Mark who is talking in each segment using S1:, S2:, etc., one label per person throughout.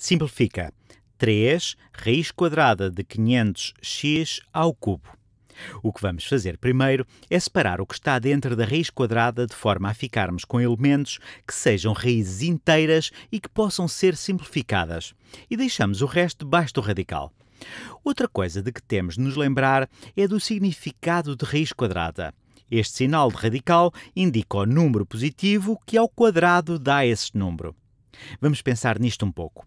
S1: Simplifica 3 raiz quadrada de 500x ao cubo. O que vamos fazer primeiro é separar o que está dentro da raiz quadrada de forma a ficarmos com elementos que sejam raízes inteiras e que possam ser simplificadas. E deixamos o resto debaixo do radical. Outra coisa de que temos de nos lembrar é do significado de raiz quadrada. Este sinal de radical indica o número positivo que ao quadrado dá esse número. Vamos pensar nisto um pouco.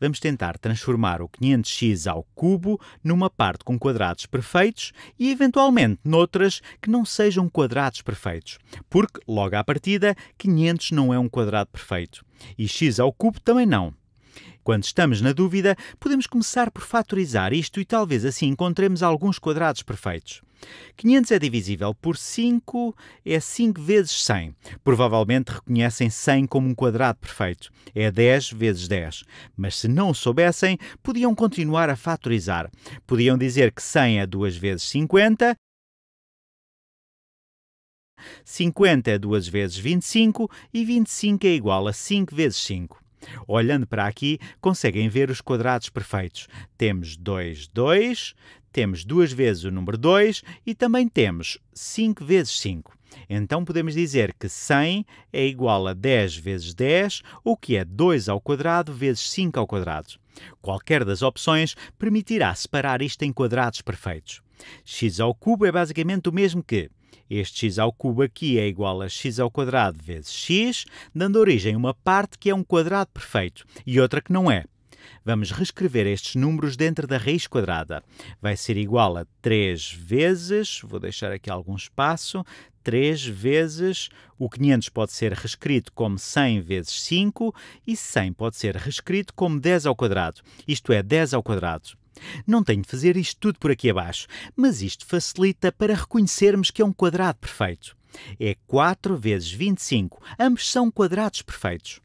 S1: Vamos tentar transformar o 500x ao cubo numa parte com quadrados perfeitos e, eventualmente, noutras que não sejam quadrados perfeitos, porque, logo à partida, 500 não é um quadrado perfeito e x ao cubo também não. Quando estamos na dúvida, podemos começar por fatorizar isto e talvez assim encontremos alguns quadrados perfeitos. 500 é divisível por 5, é 5 vezes 100. Provavelmente reconhecem 100 como um quadrado perfeito. É 10 vezes 10. Mas se não soubessem, podiam continuar a fatorizar. Podiam dizer que 100 é 2 vezes 50 50 é 2 vezes 25 e 25 é igual a 5 vezes 5. Olhando para aqui, conseguem ver os quadrados perfeitos. Temos 2, 2, temos duas vezes o número 2 e também temos 5 vezes 5. Então podemos dizer que 100 é igual a 10 vezes 10, o que é 2 ao quadrado vezes 5 ao quadrado. Qualquer das opções permitirá separar isto em quadrados perfeitos. x ao cubo é basicamente o mesmo que este x ao cubo aqui é igual a x ao quadrado vezes x, dando origem a uma parte que é um quadrado perfeito e outra que não é. Vamos reescrever estes números dentro da raiz quadrada. Vai ser igual a 3 vezes, vou deixar aqui algum espaço, 3 vezes, o 500 pode ser reescrito como 100 vezes 5 e 100 pode ser reescrito como 10 ao quadrado, isto é 10 ao quadrado. Não tenho de fazer isto tudo por aqui abaixo, mas isto facilita para reconhecermos que é um quadrado perfeito. É 4 vezes 25, ambos são quadrados perfeitos.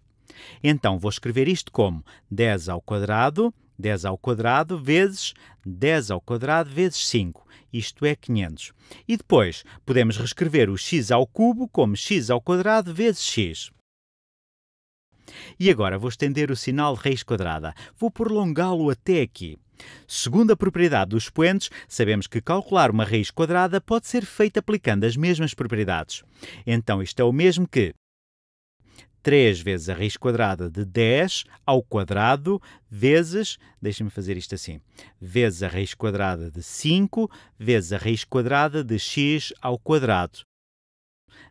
S1: Então vou escrever isto como 10 ao quadrado, 10 ao quadrado vezes 10 ao quadrado vezes 5, isto é 500. E depois podemos reescrever o x ao cubo como x ao quadrado vezes x. E agora vou estender o sinal de raiz quadrada. Vou prolongá-lo até aqui. Segundo a propriedade dos expoentes, sabemos que calcular uma raiz quadrada pode ser feita aplicando as mesmas propriedades. Então, isto é o mesmo que 3 vezes a raiz quadrada de 10 ao quadrado vezes, deixem me fazer isto assim, vezes a raiz quadrada de 5 vezes a raiz quadrada de x ao quadrado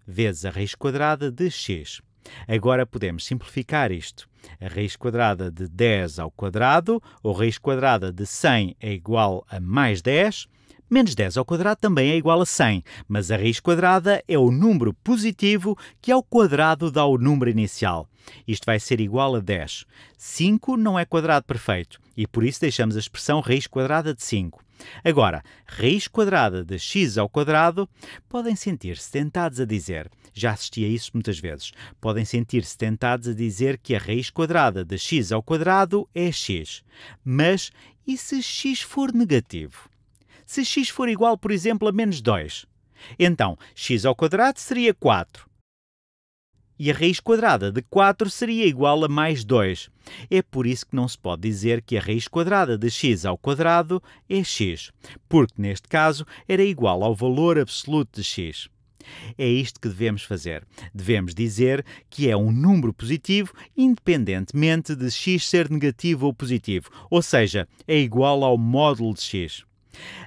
S1: vezes a raiz quadrada de x. Agora podemos simplificar isto. A raiz quadrada de 10 ao quadrado, ou raiz quadrada de 100 é igual a mais 10. Menos 10 ao quadrado também é igual a 100, mas a raiz quadrada é o número positivo que ao quadrado dá o número inicial. Isto vai ser igual a 10. 5 não é quadrado perfeito e por isso deixamos a expressão raiz quadrada de 5. Agora, raiz quadrada de x ao quadrado, podem sentir-se tentados a dizer, já assisti a isso muitas vezes, podem sentir-se tentados a dizer que a raiz quadrada de x ao quadrado é x. Mas e se x for negativo? Se x for igual, por exemplo, a menos 2? Então, x ao quadrado seria 4 e a raiz quadrada de 4 seria igual a mais 2. É por isso que não se pode dizer que a raiz quadrada de x ao quadrado é x, porque neste caso era igual ao valor absoluto de x. É isto que devemos fazer. Devemos dizer que é um número positivo independentemente de x ser negativo ou positivo, ou seja, é igual ao módulo de x.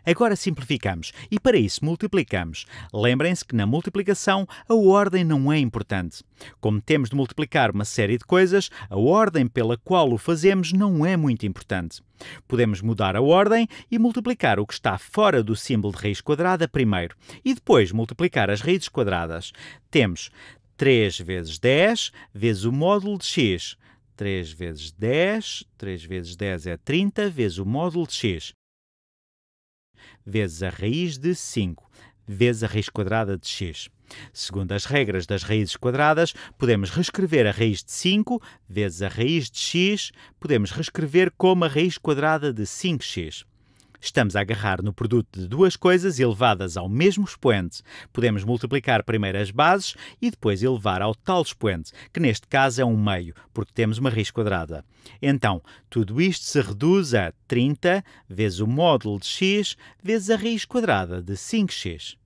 S1: Agora simplificamos e para isso multiplicamos. Lembrem-se que na multiplicação a ordem não é importante. Como temos de multiplicar uma série de coisas, a ordem pela qual o fazemos não é muito importante. Podemos mudar a ordem e multiplicar o que está fora do símbolo de raiz quadrada primeiro e depois multiplicar as raízes quadradas. Temos 3 vezes 10 vezes o módulo de x. 3 vezes 10, 3 vezes 10 é 30, vezes o módulo de x vezes a raiz de 5 vezes a raiz quadrada de x. Segundo as regras das raízes quadradas, podemos reescrever a raiz de 5 vezes a raiz de x, podemos reescrever como a raiz quadrada de 5x. Estamos a agarrar no produto de duas coisas elevadas ao mesmo expoente. Podemos multiplicar primeiro as bases e depois elevar ao tal expoente, que neste caso é um meio, porque temos uma raiz quadrada. Então, tudo isto se reduz a 30 vezes o módulo de x vezes a raiz quadrada de 5x.